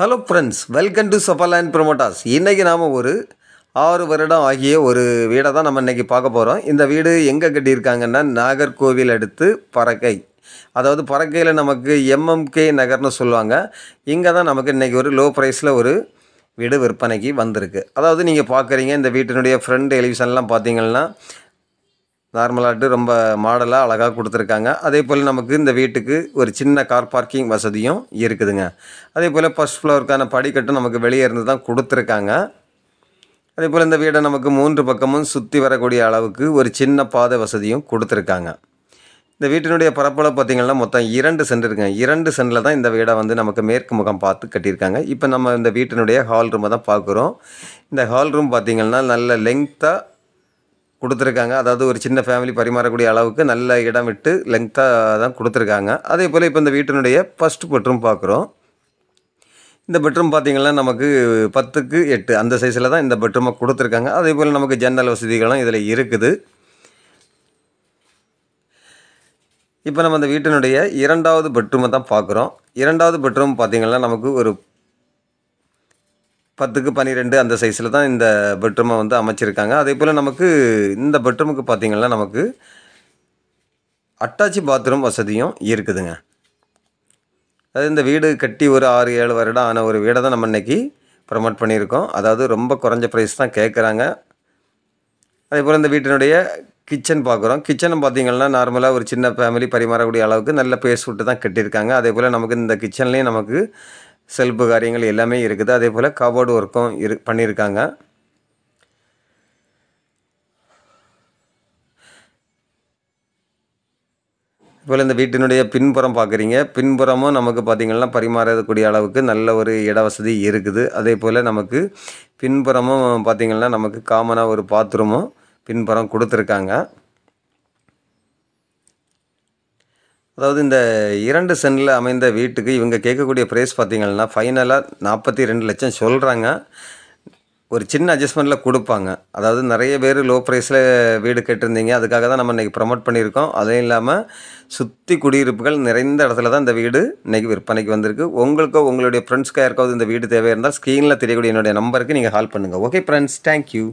hello friends welcome to Safarland promoters இன்றைக்கி நாம் ஒரு ஆறு வருடம் ஆகிய ஒரு வீடை தான் நம்ம இன்றைக்கி பார்க்க போகிறோம் இந்த வீடு எங்கே கட்டியிருக்காங்கன்னா நாகர்கோவில் அடுத்து பறக்கை அதாவது பறக்கையில் நமக்கு எம்எம்கே நகர்னு சொல்லுவாங்க இங்கே தான் நமக்கு இன்றைக்கி ஒரு லோ ப்ரைஸில் ஒரு வீடு விற்பனைக்கு வந்திருக்கு அதாவது நீங்கள் பார்க்குறீங்க இந்த வீட்டினுடைய ஃப்ரண்ட் எலிவிஷன்லாம் பார்த்தீங்கன்னா நார்மலாகட்டு ரொம்ப மாடலாக அழகாக கொடுத்துருக்காங்க அதே போல் நமக்கு இந்த வீட்டுக்கு ஒரு சின்ன கார் பார்க்கிங் வசதியும் இருக்குதுங்க அதே போல் ஃபஸ்ட் ஃப்ளோருக்கான படிக்கட்டும் நமக்கு வெளியே இருந்து தான் கொடுத்துருக்காங்க அதே போல் இந்த வீடை நமக்கு மூன்று பக்கமும் சுற்றி வரக்கூடிய அளவுக்கு ஒரு சின்ன பாதை வசதியும் கொடுத்துருக்காங்க இந்த வீட்டினுடைய பரப்பளவு பார்த்திங்கன்னா மொத்தம் இரண்டு சென்ட் இருக்குங்க இரண்டு சென்டில் தான் இந்த வீடை வந்து நமக்கு மேற்கு முகம் பார்த்து கட்டியிருக்காங்க இப்போ நம்ம இந்த வீட்டினுடைய ஹால் ரூமை தான் பார்க்குறோம் இந்த ஹால் ரூம் பார்த்திங்கன்னா நல்ல லெங்க்த்தாக கொடுத்துருக்காங்க அதாவது ஒரு சின்ன ஃபேமிலி பரிமாறக்கூடிய அளவுக்கு நல்ல இடம் விட்டு லெங்க்த்தாக தான் கொடுத்துருக்காங்க அதே போல் இப்போ இந்த வீட்டினுடைய ஃபஸ்ட் பெட்ரூம் பார்க்குறோம் இந்த பெட்ரூம் பார்த்திங்கன்னா நமக்கு பத்துக்கு எட்டு அந்த சைஸில் தான் இந்த பெட்ரூமை கொடுத்துருக்காங்க அதே போல் நமக்கு ஜன்னல் வசதிகளும் இதில் இருக்குது இப்போ நம்ம அந்த வீட்டினுடைய இரண்டாவது பெட்ரூமை தான் பார்க்குறோம் இரண்டாவது பெட்ரூம் பார்த்திங்கன்னா நமக்கு ஒரு பத்துக்கு பன்னிரெண்டு அந்த சைஸில் தான் இந்த பெட்ரூமை வந்து அமைச்சிருக்காங்க அதே போல் நமக்கு இந்த பெட்ரூமுக்கு பார்த்திங்கன்னா நமக்கு அட்டாச்சி பாத்ரூம் வசதியும் இருக்குதுங்க அது இந்த வீடு கட்டி ஒரு ஆறு ஏழு வருடம் ஆன ஒரு வீடை தான் நம்ம இன்றைக்கி ப்ரமோட் பண்ணியிருக்கோம் அதாவது ரொம்ப குறைஞ்ச ப்ரைஸ் தான் கேட்குறாங்க அதே போல் இந்த வீட்டினுடைய கிச்சன் பார்க்குறோம் கிச்சனும் பார்த்திங்கன்னா நார்மலாக ஒரு சின்ன ஃபேமிலி பரிமாறக்கூடிய அளவுக்கு நல்ல பேஸ் விட்டு தான் கட்டியிருக்காங்க அதே போல் நமக்கு இந்த கிச்சன்லேயும் நமக்கு செல்ப்பு காரியங்கள் எல்லாமே இருக்குது அதே போல் கபோர்டு ஒர்க்கும் இரு பண்ணியிருக்காங்க இப்போ இந்த வீட்டினுடைய பின்புறம் பார்க்குறீங்க பின்புறமும் நமக்கு பார்த்திங்கன்னா பரிமாறக்கூடிய அளவுக்கு நல்ல ஒரு இட வசதி இருக்குது அதே போல் நமக்கு பின்புறமும் பார்த்திங்கன்னா நமக்கு காமனாக ஒரு பாத்ரூமும் பின்புறம் கொடுத்துருக்காங்க அதாவது இந்த இரண்டு சென்டில் அமைந்த வீட்டுக்கு இவங்க கேட்கக்கூடிய ப்ரைஸ் பார்த்திங்கன்னா ஃபைனலாக நாற்பத்தி ரெண்டு லட்சம் சொல்கிறாங்க ஒரு சின்ன அட்ஜஸ்ட்மெண்ட்டில் கொடுப்பாங்க அதாவது நிறைய பேர் லோ ப்ரைஸில் வீடு கேட்டிருந்தீங்க அதுக்காக தான் நம்ம இன்றைக்கி ப்ரமோட் பண்ணியிருக்கோம் அதுவும் இல்லாமல் சுற்றி குடியிருப்புகள் நிறைந்த இடத்துல தான் இந்த வீடு இன்றைக்கி விற்பனைக்கு வந்திருக்கு உங்களுக்கோ உங்களுடைய ஃப்ரெண்ட்ஸ்க்காக யாருக்காவது இந்த வீடு தேவையாக இருந்தால் ஸ்க்ரீனில் தெரியக்கூடிய என்னுடைய நம்பருக்கு நீங்கள் கால் பண்ணுங்கள் ஓகே ஃப்ரெண்ட்ஸ் தேங்க்யூ